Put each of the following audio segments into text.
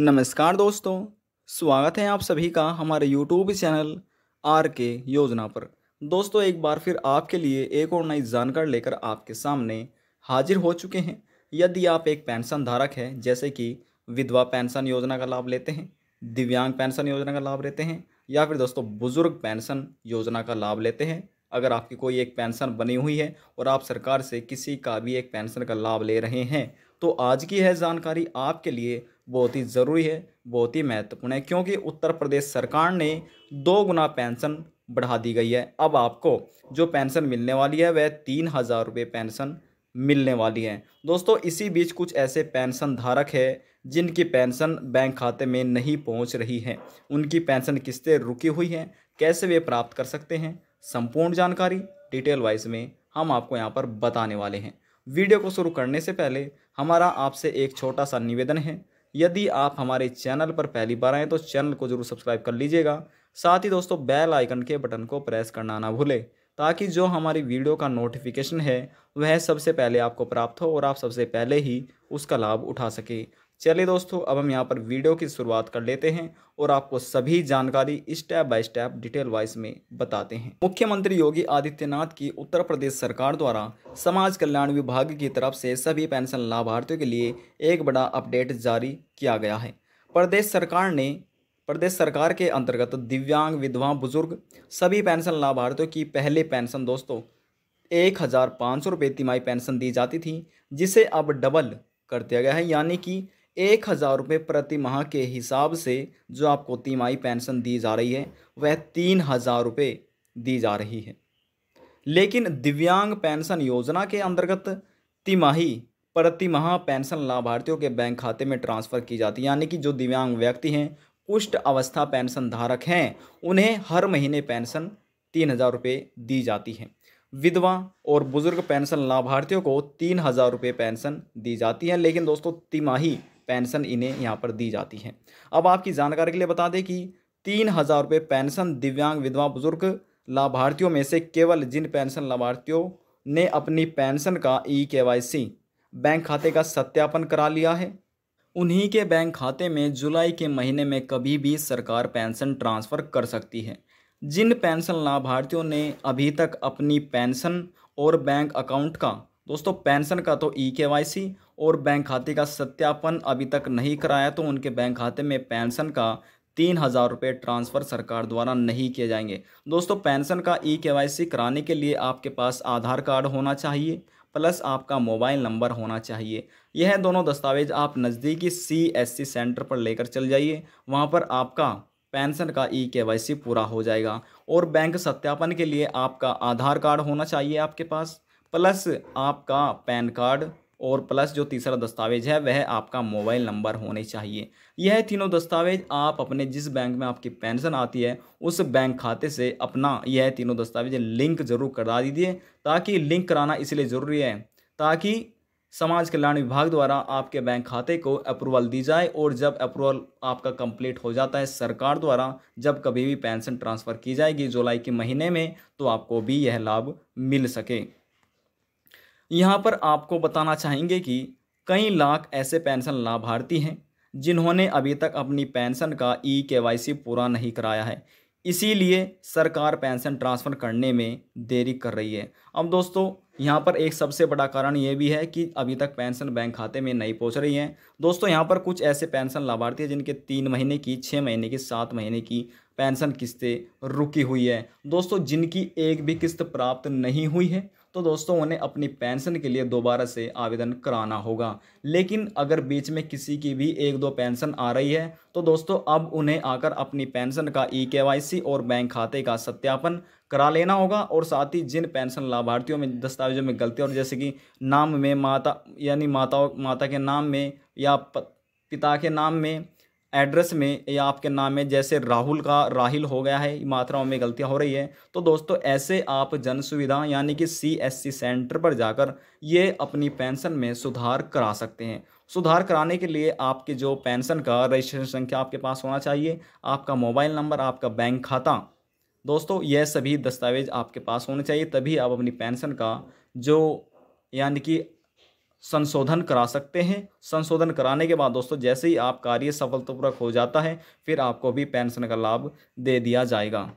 नमस्कार दोस्तों स्वागत है आप सभी का हमारे यूट्यूब चैनल आर के योजना पर दोस्तों एक बार फिर आपके लिए एक और नई जानकारी लेकर आपके सामने हाजिर हो चुके हैं यदि आप एक पेंशन धारक हैं जैसे कि विधवा पेंशन योजना का लाभ लेते हैं दिव्यांग पेंशन योजना का लाभ लेते हैं या फिर दोस्तों बुज़ुर्ग पेंशन योजना का लाभ लेते हैं अगर आपकी कोई एक पेंशन बनी हुई है और आप सरकार से किसी का भी एक पेंशन का लाभ ले रहे हैं तो आज की है जानकारी आपके लिए बहुत ही ज़रूरी है बहुत ही महत्वपूर्ण है क्योंकि उत्तर प्रदेश सरकार ने दो गुना पेंशन बढ़ा दी गई है अब आपको जो पेंशन मिलने वाली है वह तीन हज़ार रुपये पेंशन मिलने वाली है दोस्तों इसी बीच कुछ ऐसे पेंशन धारक है जिनकी पेंशन बैंक खाते में नहीं पहुंच रही है उनकी पेंशन किस्तें रुकी हुई हैं कैसे वे प्राप्त कर सकते हैं संपूर्ण जानकारी डिटेल वाइज में हम आपको यहाँ पर बताने वाले हैं वीडियो को शुरू करने से पहले हमारा आपसे एक छोटा सा निवेदन है यदि आप हमारे चैनल पर पहली बार आएँ तो चैनल को जरूर सब्सक्राइब कर लीजिएगा साथ ही दोस्तों बेल आइकन के बटन को प्रेस करना ना भूलें ताकि जो हमारी वीडियो का नोटिफिकेशन है वह सबसे पहले आपको प्राप्त हो और आप सबसे पहले ही उसका लाभ उठा सकें चलिए दोस्तों अब हम यहाँ पर वीडियो की शुरुआत कर लेते हैं और आपको सभी जानकारी step by step detail wise में बताते हैं मुख्यमंत्री योगी आदित्यनाथ की उत्तर प्रदेश सरकार द्वारा समाज कल्याण विभाग की तरफ से सभी पेंशन लाभार्थियों के लिए एक बड़ा अपडेट जारी किया गया है प्रदेश सरकार ने प्रदेश सरकार के अंतर्गत दिव्यांग विधवा बुजुर्ग सभी पेंशन लाभार्थियों की पहले पेंशन दोस्तों एक हज़ार पाँच सौ रुपये तिमाही पेंशन दी जाती थी जिसे अब डबल कर दिया गया है यानी कि एक हज़ार रुपये प्रति माह के हिसाब से जो आपको तिमाही पेंशन दी जा रही है वह तीन हज़ार रुपये दी जा रही है लेकिन दिव्यांग पेंशन योजना के अंतर्गत तिमाही प्रति माह पेंशन लाभार्थियों के बैंक खाते में ट्रांसफ़र की जाती है यानी कि जो दिव्यांग व्यक्ति हैं कुष्ठ अवस्था पेंशन धारक हैं उन्हें हर महीने पेंशन तीन हज़ार रुपये दी जाती है विधवा और बुजुर्ग पेंशन लाभार्थियों को तीन हज़ार रुपये पेंशन दी जाती है लेकिन दोस्तों तिमाही पेंशन इन्हें यहाँ पर दी जाती है अब आपकी जानकारी के लिए बता दें कि तीन हज़ार रुपये पेंशन दिव्यांग विधवा बुजुर्ग लाभार्थियों में से केवल जिन पेंशन लाभार्थियों ने अपनी पेंशन का ई के बैंक खाते का सत्यापन करा लिया है उन्हीं के बैंक खाते में जुलाई के महीने में कभी भी सरकार पेंशन ट्रांसफ़र कर सकती है जिन पेंशन लाभार्थियों ने अभी तक अपनी पेंशन और बैंक अकाउंट का दोस्तों पेंशन का तो ई के और बैंक खाते का सत्यापन अभी तक नहीं कराया तो उनके बैंक खाते में पेंशन का तीन हज़ार रुपये ट्रांसफ़र सरकार द्वारा नहीं किए जाएंगे दोस्तों पेंशन का ई के कराने के लिए आपके पास आधार कार्ड होना चाहिए प्लस आपका मोबाइल नंबर होना चाहिए यह दोनों दस्तावेज आप नज़दीकी सी एस सी सेंटर पर लेकर चल जाइए वहाँ पर आपका पेंशन का ई के पूरा हो जाएगा और बैंक सत्यापन के लिए आपका आधार कार्ड होना चाहिए आपके पास प्लस आपका पैन कार्ड और प्लस जो तीसरा दस्तावेज है वह आपका मोबाइल नंबर होने चाहिए यह तीनों दस्तावेज आप अपने जिस बैंक में आपकी पेंशन आती है उस बैंक खाते से अपना यह तीनों दस्तावेज लिंक जरूर करा दीजिए ताकि लिंक कराना इसलिए ज़रूरी है ताकि समाज कल्याण विभाग द्वारा आपके बैंक खाते को अप्रूवल दी जाए और जब अप्रूवल आपका कंप्लीट हो जाता है सरकार द्वारा जब कभी भी पेंशन ट्रांसफ़र की जाएगी जुलाई के महीने में तो आपको भी यह लाभ मिल सके यहाँ पर आपको बताना चाहेंगे कि कई लाख ऐसे पेंशन लाभार्थी हैं जिन्होंने अभी तक अपनी पेंशन का ई के पूरा नहीं कराया है इसीलिए सरकार पेंशन ट्रांसफ़र करने में देरी कर रही है अब दोस्तों यहाँ पर एक सबसे बड़ा कारण ये भी है कि अभी तक पेंशन बैंक खाते में नहीं पहुँच रही है दोस्तों यहाँ पर कुछ ऐसे पेंशन लाभार्थी हैं जिनके तीन महीने की छः महीने की सात महीने की पेंशन किस्तें रुकी हुई है दोस्तों जिनकी एक भी किस्त प्राप्त नहीं हुई है तो दोस्तों उन्हें अपनी पेंशन के लिए दोबारा से आवेदन कराना होगा लेकिन अगर बीच में किसी की भी एक दो पेंशन आ रही है तो दोस्तों अब उन्हें आकर अपनी पेंशन का ई के और बैंक खाते का सत्यापन करा लेना होगा और साथ ही जिन पेंशन लाभार्थियों में दस्तावेजों में गलती और जैसे कि नाम में माता यानी माताओं माता के नाम में या पिता के नाम में एड्रेस में या आपके नाम में जैसे राहुल का राहिल हो गया है मात्राओं में गलतियां हो रही है तो दोस्तों ऐसे आप जन सुविधा यानी कि सी एस सी सेंटर पर जाकर ये अपनी पेंशन में सुधार करा सकते हैं सुधार कराने के लिए आपके जो पेंशन का रजिस्ट्रेशन संख्या आपके पास होना चाहिए आपका मोबाइल नंबर आपका बैंक खाता दोस्तों यह सभी दस्तावेज आपके पास होने चाहिए तभी आप अपनी पेंशन का जो यानी कि संशोधन करा सकते हैं संशोधन कराने के बाद दोस्तों जैसे ही आप कार्य सफलतापूर्वक हो जाता है फिर आपको भी पेंशन का लाभ दे दिया जाएगा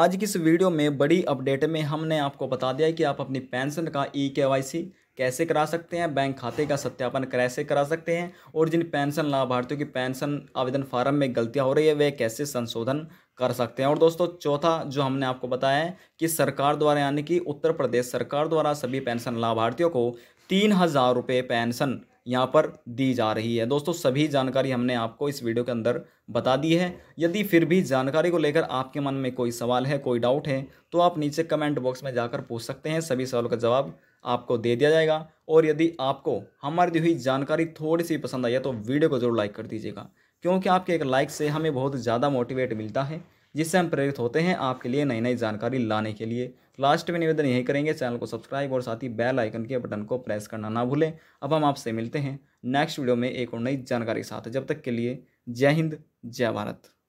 आज की इस वीडियो में बड़ी अपडेट में हमने आपको बता दिया कि आप अपनी पेंशन का ई के कैसे करा सकते हैं बैंक खाते का सत्यापन कैसे करा सकते हैं और जिन पेंशन लाभार्थियों की पेंशन आवेदन फार्म में गलतियां हो रही है वे कैसे संशोधन कर सकते हैं और दोस्तों चौथा जो हमने आपको बताया है कि सरकार द्वारा यानी कि उत्तर प्रदेश सरकार द्वारा सभी पेंशन लाभार्थियों को तीन हज़ार रुपये पेंशन यहाँ पर दी जा रही है दोस्तों सभी जानकारी हमने आपको इस वीडियो के अंदर बता दी है यदि फिर भी जानकारी को लेकर आपके मन में कोई सवाल है कोई डाउट है तो आप नीचे कमेंट बॉक्स में जाकर पूछ सकते हैं सभी सवालों का जवाब आपको दे दिया जाएगा और यदि आपको हमारी दी हुई जानकारी थोड़ी सी पसंद आई है तो वीडियो को जरूर लाइक कर दीजिएगा क्योंकि आपके एक लाइक से हमें बहुत ज़्यादा मोटिवेट मिलता है जिससे हम प्रेरित होते हैं आपके लिए नई नई जानकारी लाने के लिए लास्ट में निवेदन यही करेंगे चैनल को सब्सक्राइब और साथ ही बेल आइकन के बटन को प्रेस करना ना भूलें अब हम आपसे मिलते हैं नेक्स्ट वीडियो में एक और नई जानकारी के साथ जब तक के लिए जय हिंद जय भारत